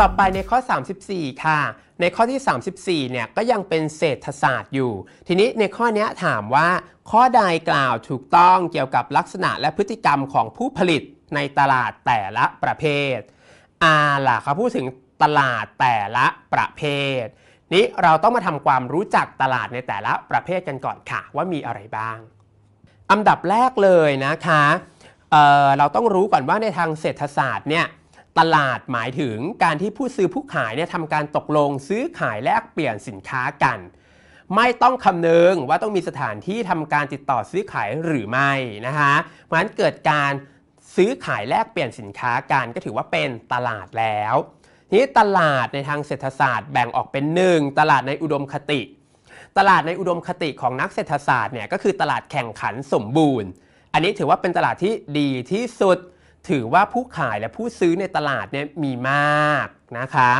ต่อไปในข้อ 34ค่ะ ในข้อที่ 34เนี่ยก็ยังเป็นเศรษฐศาสตร์อยู่ ทีนี้ในข้อนี้ถามว่าข้อใดกล่าวถูกต้องเกี่ยวกับลักษณะและพฤติกรรมของผู้ผลิตในตลาดแต่ละประเภทอาล่ะเขาพูดถึงตลาดแต่ละประเภท นี้เราต้องมาทำความรู้จักตลาดในแต่ละประเภทกันก่อนค่ะ ว่ามีอะไรบ้าง อันดับแรกเลยนะคะเเราต้องรู้ก่อนว่าในทางเศรษฐศาสตร์เนี่ยตลาดหมายถึงการที่ผู้ซื้อผู้ขายเนี่ยทำการตกลงซื้อขาย แลกเปลี่ยนสินค้ากัน ไม่ต้องคำนึงว่าต้องมีสถานที่ทำการติดต่อซื้อขายหรือไม่นะคะเพราะฉะนั้นเกิดการซื้อขายแลกเปลี่ยนสินค้ากันก็ถือว่าเป็นตลาดแล้ว นี้ตลาดในทางเศรษฐศาสตร์แบ่งออกเป็นหนึ่งตลาดในอุดมคติ ตลาดในอุดมคติของนักเศรษฐศาสตร์เนี่ยก็คือตลาดแข่งขันสมบูรณ์ อันนี้ถือว่าเป็นตลาดที่ดีที่สุดถือว่าผู้ขายและผู้ซื้อในตลาดเนี่ยมีมากนะคะ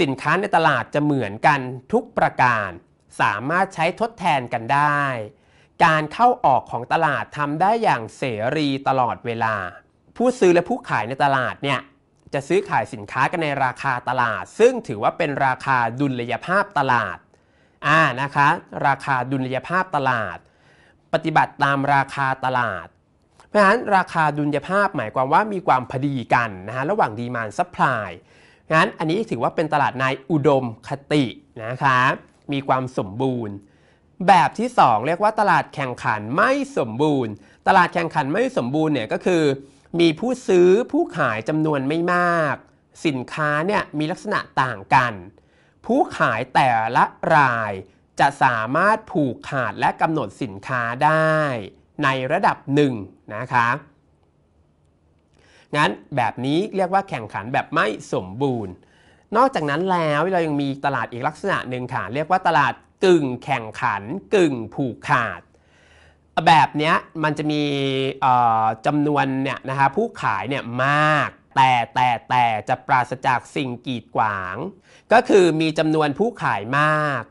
สินค้าในตลาดจะเหมือนกันทุกประการ สามารถใช้ทดแทนกันได้ การเข้าออกของตลาดทำได้อย่างเสรีตลอดเวลา ผู้ซื้อและผู้ขายในตลาดเนี่ยจะซื้อขายสินค้ากันในราคาตลาด ซึ่งถือว่าเป็นราคาดุลยภาพตลาดอ่านะคะราคาดุลยภาพตลาด ปฏิบัติตามราคาตลาดพราะฉะนั้นราคาดุลยภาพหมายความว่ามีความพอดีกันนะฮะระหว่างดีมานซัพพลายงั้นอันนี้ถือว่าเป็นตลาดในอุดมคตินะคะมีความสมบูรณ์ แบบที่ 2 เรียกว่าตลาดแข่งขันไม่สมบูรณ์ ตลาดแข่งขันไม่สมบูรณ์เนี่ยก็คือ มีผู้ซื้อผู้ขายจำนวนไม่มาก สินค้าเนี่ยมีลักษณะต่างกัน ผู้ขายแต่ละรายจะสามารถผูกขาดและกำหนดสินค้าได้ในระดับหนึ่งนะคะ งั้นแบบนี้เรียกว่าแข่งขันแบบไม่สมบูรณ์ นอกจากนั้นแล้วเรายังมีตลาดอีกลักษณะหนึ่งค่ะเรียกว่าตลาดกึ่งแข่งขันกึ่งผูกขาด แบบนี้มันจะมีจำนวนเนี่ยนะคะผู้ขายเนี่ยมากแต่แต่แต่จะปราศจากสิ่งกีดขวาง ก็คือมีจำนวนผู้ขายมาก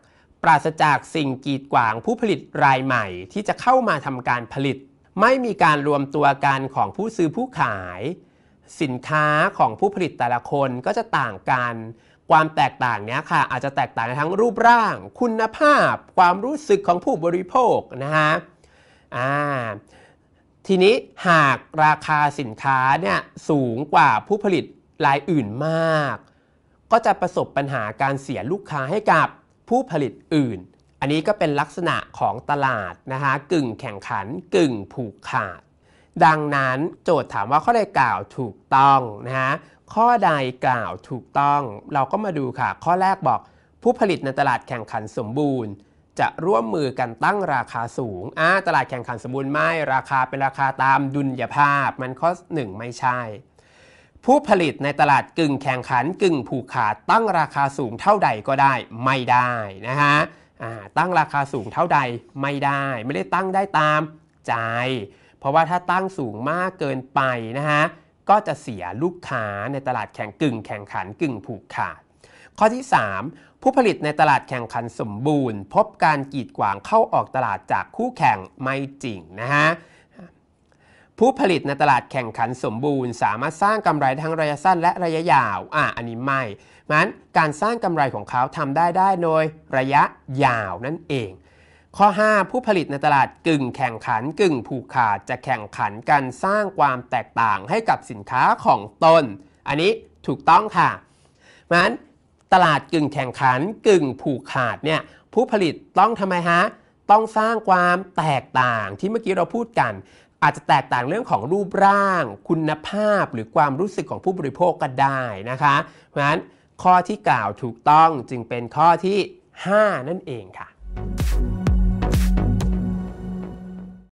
ปราศจากสิ่งกีดขวางผู้ผลิตรายใหม่ ที่จะเข้ามาทำการผลิต ไม่มีการรวมตัวกันของผู้ซื้อผู้ขาย สินค้าของผู้ผลิตแต่ละคนก็จะต่างกันความแตกต่างเนี้ยค่ะอาจจะแตกต่างทั้งรูปร่าง คุณภาพ ความรู้สึกของผู้บริโภคนะฮะอ่าทีนี้หากราคาสินค้าเนี่ยสูงกว่าผู้ผลิตรายอื่นมาก ก็จะประสบปัญหาการเสียลูกค้าให้กับผู้ผลิตอื่น อันนี้ก็เป็นลักษณะของตลาดนะคะกึ่งแข่งขันกึ่งผูกขาด ดังนั้นโจทย์ถามว่าข้อใดกล่าวถูกต้องนะฮะข้อใดกล่าวถูกต้อง เราก็มาดูค่ะข้อแรกบอกผู้ผลิตในตลาดแข่งขันสมบูรณ์ จะร่วมมือกันตั้งราคาสูงอ่าตลาดแข่งขันสมบูรณ์ไม่ราคาเป็นราคาตามดุลยภาพมันข้อ1ไม่ใช่ผู้ผลิตในตลาดกึ่งแข่งขันกึ่งผูกขาดตั้งราคาสูงเท่าใดก็ได้ไม่ได้นะฮะตั้งราคาสูงเท่าใดไม่ได้ ไม่ได้ตั้งได้ตามใจ เพราะว่าถ้าตั้งสูงมากเกินไปนะฮะก็จะเสียลูกค้าในตลาดแข่งกึ่งแข่งขันกึ่งผูกขาดข้อที่ 3 ผู้ผลิตในตลาดแข่งขันสมบูรณ์ พบการกีดขวางเข้าออกตลาดจากคู่แข่งไม่จริงนะฮะผู้ผลิตในตลาดแข่งขันสมบูรณ์ สามารถสร้างกำไรทั้งระยะสั้นและระยะยาว อ่ะอันนี้ไม่ งั้นการสร้างกำไรของเขาทำได้ได้โดยระยะยาวนั่นเอง ข้อ 5 ผู้ผลิตในตลาดกึ่งแข่งขันกึ่งผูกขาดจะแข่งขันกันสร้างความแตกต่างให้กับสินค้าของตน อันนี้ถูกต้องค่ะ งั้นตลาดกึ่งแข่งขันกึ่งผูกขาดเนี่ยผู้ผลิตต้องทำไมฮะ ต้องสร้างความแตกต่างที่เมื่อกี้เราพูดกันอาจจะแตกต่างเรื่องของรูปร่าง คุณภาพ หรือความรู้สึกของผู้บริโภคก็ได้นะคะ เพราะฉะนั้นข้อที่กล่าวถูกต้องจึงเป็นข้อที่ 5 นั่นเองค่ะ